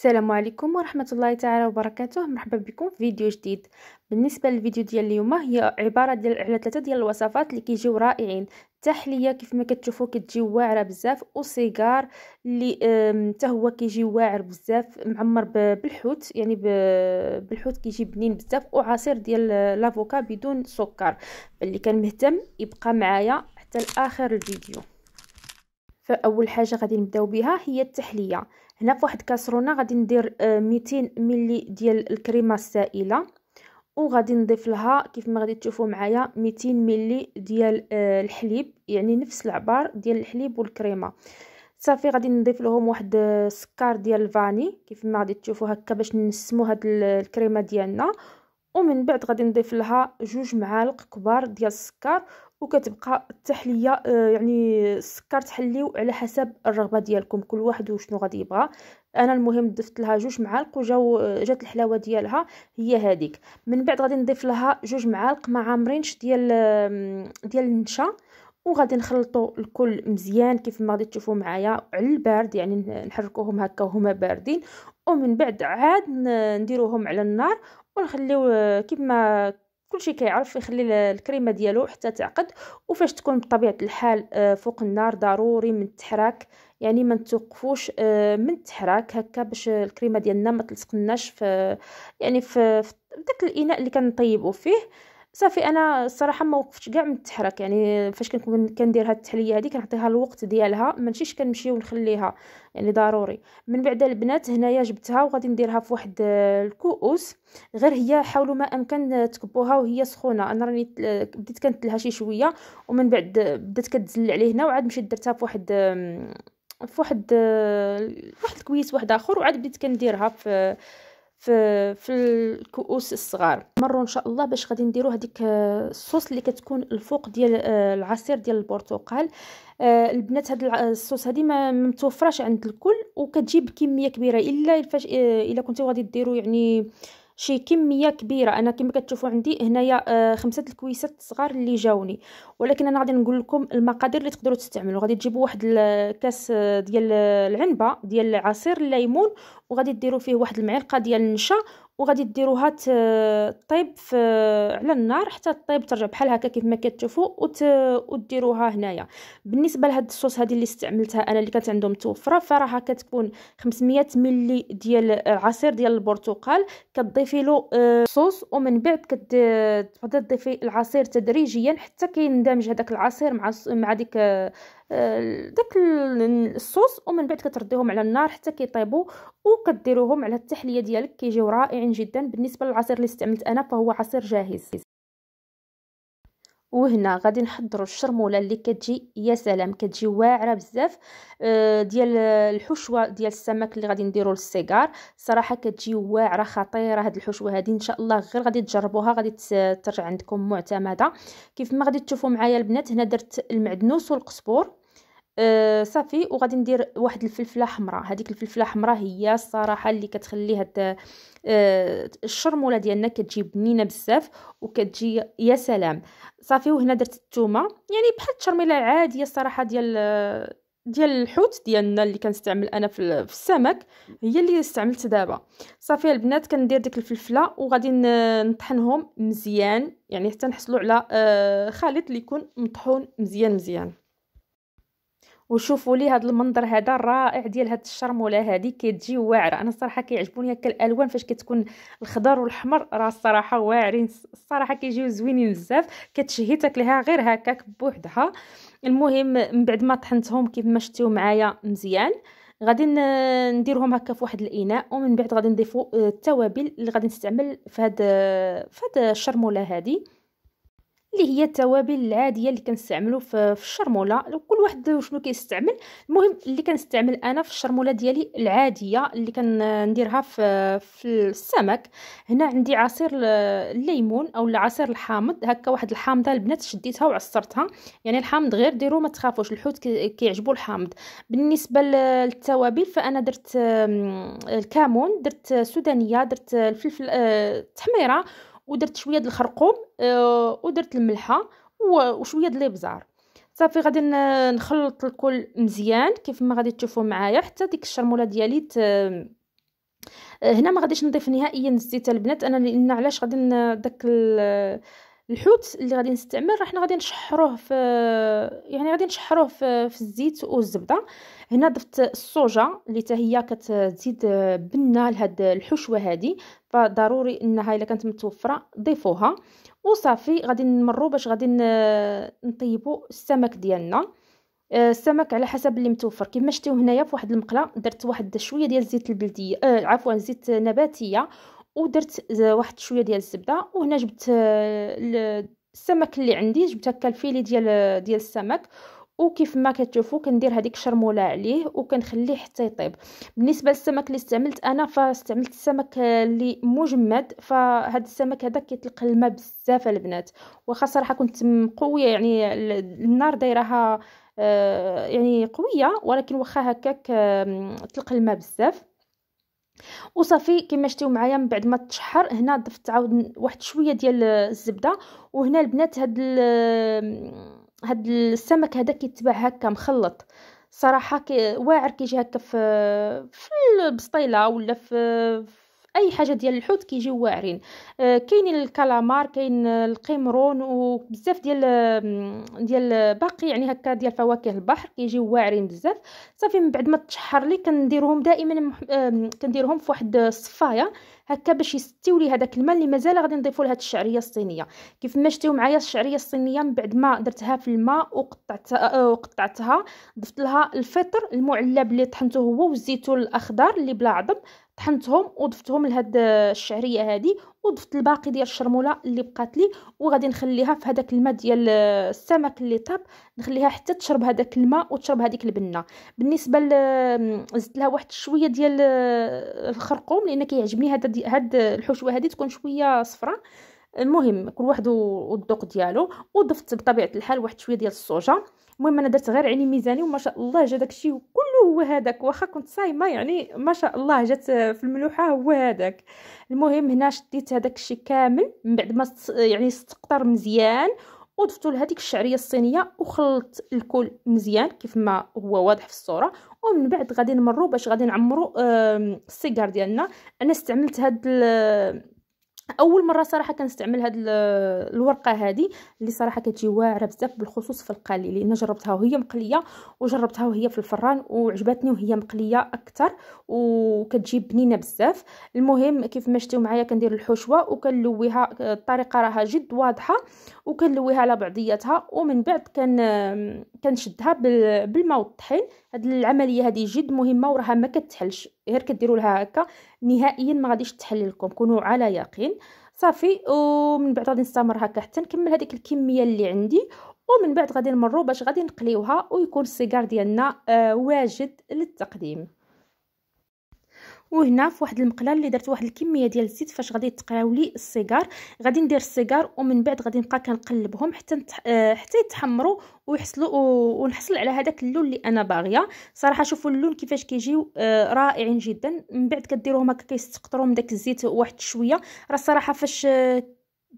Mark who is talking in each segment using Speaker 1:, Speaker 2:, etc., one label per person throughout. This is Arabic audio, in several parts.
Speaker 1: السلام عليكم ورحمة الله تعالى وبركاته مرحبا بكم في فيديو جديد بالنسبة للفيديو ديال اليوم هي عبارة ديال على ثلاثة ديال الوصفات اللي كيجيو رائعين التحلية كيف ما كتشوفوا كتجي واعرة بزاف وسيجار اللي حتى هو كيجي واعر بزاف معمر بالحوت يعني بالحوت كيجي بنين بزاف وعصير ديال لافوكا بدون سكر اللي كان مهتم يبقى معايا حتى لاخر الفيديو فاول حاجه غادي نبداو بها هي التحليه هنا فواحد كاسرونه غادي ندير آه، ميتين ملي ديال الكريمه السائله وغادي نضيف لها كيف ما غادي تشوفوا معايا 200 ملي ديال آه، الحليب يعني نفس العبار ديال الحليب والكريمه صافي غادي نضيف لهم واحد السكر آه، ديال الفاني كيف ما غادي تشوفوا هكا باش نسمو هاد الكريمه ديالنا ومن بعد غادي نضيف لها جوج معالق كبار ديال السكر وكتبقى التحليه آه، يعني السكر تحليو على حسب الرغبه ديالكم كل واحد وشنو غادي يبغى انا المهم ضفت لها جوج معالق وجاو آه، جات الحلاوه ديالها هي هذيك من بعد غادي نضيف لها جوج معالق ما عامرينش ديال ديال النشا وغادي نخلطو الكل مزيان كيف ما غادي تشوفوا معايا على البارد يعني نحركوهم هكا وهما باردين ومن بعد عاد نديروهم على النار ونخليو آه، كيف ما كلشي كيعرف يخلي الكريمه ديالو حتى تعقد وفاش تكون بطبيعه الحال آه، فوق النار ضروري من التحراك يعني ما توقفوش آه، من التحراك هكا باش الكريمه ديالنا ما تلصقناش في يعني في داك الاناء اللي كنطيبوا فيه صافي انا الصراحه ما وقفتش كاع من التحرك يعني فاش كنكون كندير هاد التحليه هذه كنعطيها الوقت ديالها مانشيش كنمشي ونخليها يعني ضروري من بعد البنات هنايا جبتها وغادي نديرها في واحد آه، الكؤوس غير هي حاولوا ما امكن آه، تكبوها وهي سخونه انا راني بديت كنتلها شي شويه ومن بعد آه، بدات كتزل عليه هنا وعاد مشيت درتها في واحد في واحد واحد الكويس واحد اخر وعاد بديت كنديرها في في في الكؤوس الصغار مروا ان شاء الله باش غادي نديرو هذيك آه، الصوص اللي كتكون الفوق ديال آه، العصير ديال البرتقال آه، البنات هاد الصوص هادي ما متوفراش عند الكل وكتجيب كميه كبيره الا فاش الا كنتو غادي ديرو يعني شي كميه كبيره انا كما كتشوفوا عندي هنايا آه، خمسه الكويسات صغار اللي جاوني ولكن انا غادي نقول لكم المقادير اللي تقدروا تستعملوا غادي تجيبوا واحد الكاس آه، ديال العنبه ديال عصير الليمون وغادي ديروا فيه واحد المعلقه ديال النشا وغادي ديروها طيب في على النار حتى طيب ترجع بحال هكا كيف ما كتشوفوا وت... وديروها هنايا بالنسبه لهاد الصوص هذه اللي استعملتها انا اللي كانت عندهم متوفره فراها كتكون 500 ملي ديال العصير ديال البرتقال كتضيفي له آه، صوص ومن بعد كتبدا تضيفي العصير تدريجيا حتى كيندمج هذاك العصير مع مع ديك آه، داك الصوص ومن بعد كترديهم على النار حتى كيطيبوا وكديروهم على التحليه ديالك كيجيو رائعين جدا بالنسبه للعصير اللي استعملت انا فهو عصير جاهز وهنا غادي نحضروا الشرموله اللي كتجي يا سلام كتجي واعره بزاف آه، ديال الحشوه ديال السمك اللي غادي نديروا للسيجار صراحه كتجي واعره خطيره هذه الحشوه هذه ان شاء الله غير غادي تجربوها غادي ترجع عندكم معتمده كيف ما غادي تشوفوا معايا البنات هنا درت المعدنوس والقزبور آه، صافي وغادي ندير واحد الفلفله حمراء هذيك الفلفله حمراء هي الصراحه اللي كتخلي هاد آه الشرموله ديالنا كتجي بنينه بزاف وكتجي يا سلام صافي وهنا درت الثومه يعني بحال الشرميله العاديه الصراحه ديال آه، ديال الحوت ديالنا اللي كنستعمل انا في السمك هي اللي استعملت دابا صافي البنات كندير ديك الفلفله وغادي نطحنهم مزيان يعني حتى نحصلوا على آه، خليط اللي يكون مطحون مزيان مزيان وشوفوا لي هذا المنظر هذا الرائع ديال هاد الشرموله هذه كتجي واعره انا الصراحه كيعجبوني هكا الالوان فاش كتكون الخضر والاحمر راه الصراحه واعرين الصراحه كيجيو زوينين بزاف كتشهي تاكلها غير هكاك بوحدها المهم من بعد ما طحنتهم كيف ما شتيو معايا مزيان غادي نديرهم هكا في واحد الاناء ومن بعد غادي نضيفوا آه، التوابل اللي غادي نستعمل في هاد آه، في هاد الشرموله هذه اللي هي التوابل العاديه اللي كنستعملو في الشرموله كل واحد شنو كيستعمل المهم اللي كنستعمل انا في الشرموله ديالي العاديه اللي كنديرها في في السمك هنا عندي عصير الليمون او العصير الحامض هكا واحد الحامضه البنات شديتها وعصرتها يعني الحامض غير ديرو ما تخافوش الحوت كيعجبو الحامض بالنسبه للتوابل فانا درت الكمون درت سودانيه درت الفلفل التحميره آه، ودرت شويه د الخرقوم آه، ودرت الملحه وشويه د الابزار صافي غادي نخلط الكل مزيان كيف ما غادي تشوفوا معايا حتى ديك الشرموله ديالي ت... آه، هنا ما غاديش نضيف نهائيا الزيت البنات انا لان علاش غادي داك الحوت اللي غادي نستعمل راه حنا غادي نشحروه في يعني غادي نشحروه في, في الزيت والزبده هنا ضفت الصوجه اللي حتى هي كتزيد بنه لهاد الحشوه هذه فضروري انها الا كانت متوفره ضيفوها وصافي غادي نمروا باش غادي نطيبوا السمك ديالنا آه، السمك على حسب اللي متوفر كيما شتيو هنايا في واحد المقله درت واحد شويه ديال الزيت البلديه آه عفوا زيت نباتيه ودرت واحد شويه ديال الزبده وهنا جبت آه، السمك اللي عندي جبت هكا الفيلي ديال آه، ديال السمك وكيف ما كتشوفوا كندير هذيك الشرموله عليه وكنخليه حتى يطيب بالنسبه للسمك اللي استعملت انا فاستعملت السمك اللي مجمد فهاد السمك هذا كيطلق الماء بزاف البنات واخا صراحه كنت مقويه يعني النار دايراها آه، يعني قويه ولكن واخا هكاك طلق الماء بزاف وصافي كما شفتوا معايا من بعد ما تشحر هنا ضفت عاود واحد شويه ديال الزبده وهنا البنات هاد هاد السمك هذا كيتباع هكا مخلط صراحه كي واعر كيجي هكا في في البسطيله ولا في اي حاجه ديال الحوت كيجيو واعرين آه الكالامار كاين القمرون وبزاف ديال ديال باقي يعني هكا ديال فواكه البحر كيجيو واعرين بزاف صافي من بعد ما تشحر لي كنديرهم دائما مح... كنديرهم في واحد الصفايه هكا باش يستيو لي هذاك الماء اللي مازال غادي نضيفو لهاد الشعريه الصينيه كيف ما شتيو معايا الشعريه الصينيه من بعد ما درتها في الماء وقطعتها آه، وقطعتها ضفت لها الفطر المعلب اللي طحنته هو والزيتون الاخضر اللي بلا عظم طحنتهم وضفتهم لهاد الشعريه هذه وضفت الباقي ديال الشرموله اللي بقات لي وغادي نخليها في هذاك الماء ديال السمك اللي طاب نخليها حتى تشرب هذاك الماء وتشرب هذيك البنه بالنسبه زدت لها واحد شويه ديال الخرقوم لان كيعجبني هاد هاد الحشوه هذه تكون شويه صفراء المهم كل واحد والذوق ديالو وضفت بطبيعه الحال واحد شويه ديال الصوجا المهم انا درت غير عيني ميزاني وما شاء الله جا داكشي كله هو هذاك واخا كنت صايمه يعني ما شاء الله جات في الملوحه هو هذاك المهم هنا شديت هذاك الشيء كامل من بعد ما يعني استقطر مزيان وضفتو لهذيك الشعريه الصينيه وخلطت الكل مزيان كيف ما هو واضح في الصوره ومن بعد غادي نمرو باش غادي نعمرو السيجار ديالنا انا استعملت هاد اول مره صراحه كنستعمل هاد الورقه هادي اللي صراحه كتجي واعره بزاف بالخصوص في القلي لان جربتها وهي مقليه وجربتها وهي في الفران وعجبتني وهي مقليه اكثر وكتجي بنينه بزاف المهم كيف ما شفتوا معايا كندير الحشوه وكنلويها الطريقه راها جد واضحه وكنلويها على بعضياتها ومن بعد كن كنشدها بالماء والطحين هاد العمليه هذه جد مهمه وراها ما كتحلش غير كديروا لها هكا نهائيا ما غاديش تحل لكم كونوا على يقين صافي ومن بعد غادي نستمر هكا حتى نكمل هذيك الكميه اللي عندي ومن بعد غادي نمروا باش غادي نقليوها ويكون السيجار ديالنا آه واجد للتقديم وهنا في واحد المقله اللي درت واحد الكميه ديال الزيت فاش غادي تقراو لي السيجار غادي ندير السيجار ومن بعد غادي نبقى كنقلبهم حتى نتح... آه، حتى يتحمروا ويحصلوا ونحصل على هذاك اللون اللي انا باغيه صراحه شوفوا اللون كيفاش كيجيو آه، رائعين جدا من بعد كديروهم هكا كيستقطروا من داك الزيت واحد شويه راه الصراحه فاش آه،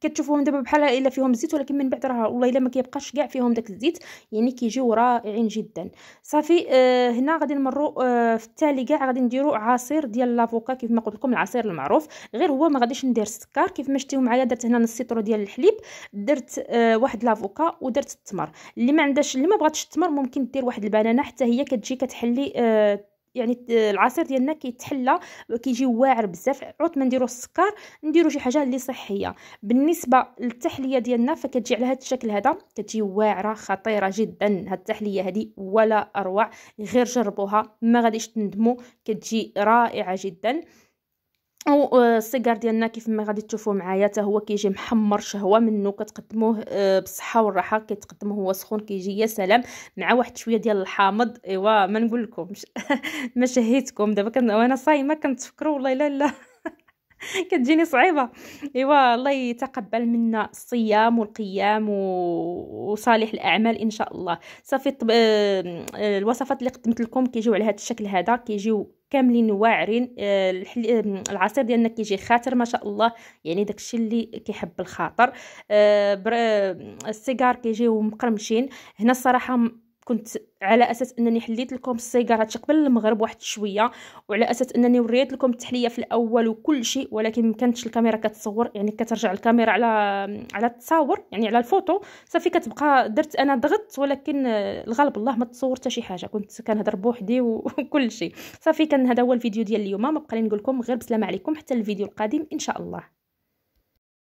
Speaker 1: كتشوفوهم دابا بحال الا فيهم الزيت ولكن من بعد راه والله الا ما كيبقاش كاع فيهم داك الزيت يعني كيجيو رائعين جدا صافي آه هنا غادي نمروا آه في التالي كاع غادي نديروا عصير ديال لافوكا كيف ما قلت لكم العصير المعروف غير هو ما غاديش ندير السكر كيف ما شتيو معايا درت هنا نص سيترو ديال الحليب درت آه واحد لافوكا ودرت التمر اللي ما عندهاش اللي ما بغاتش التمر ممكن دير واحد البنانه حتى هي كتجي كتحلي آه يعني العصير ديالنا كيتحلى كيجي واعر بزاف عوض ما نديرو السكر نديرو شي حاجه اللي صحيه بالنسبه للتحليه ديالنا فكتجي على هذا الشكل هذا كتجي واعره خطيره جدا هاد التحليه هذه ولا اروع غير جربوها ما غاديش تندموا كتجي رائعه جدا او آه، السيجار ديالنا كيف ما غادي تشوفوا معايا حتى هو كيجي محمر شهوه منه كتقدموه آه، بالصحه والراحه كيتقدموه هو سخون كيجي يا سلام مع واحد شويه ديال الحامض ايوا ما نقول لكمش ما شهيتكم دابا وانا صايمه كنتفكروا والله لا لا كتجيني صعيبه ايوا الله يتقبل منا الصيام والقيام وصالح الاعمال ان شاء الله صافي طب... آه، آه، الوصفات اللي قدمت لكم كيجيو على هذا الشكل هذا كيجيو كاملين واعرين آه، العصير ديالنا كيجي خاطر ما شاء الله يعني داكشي اللي كيحب الخاطر السيجار كيجيو مقرمشين هنا الصراحه كنت على اساس انني حليت لكم السيجارات قبل المغرب واحد شويه وعلى اساس انني وريت لكم التحليه في الاول وكل شيء ولكن ما كانتش الكاميرا كتصور يعني كترجع الكاميرا على على التصاور يعني على الفوتو صافي كتبقى درت انا ضغط ولكن الغالب الله ما تصور حتى شي حاجه كنت كنهضر بوحدي وكل شيء صافي كان هذا هو الفيديو ديال اليوم ما بقى لي نقول لكم غير بسلام عليكم حتى الفيديو القادم ان شاء الله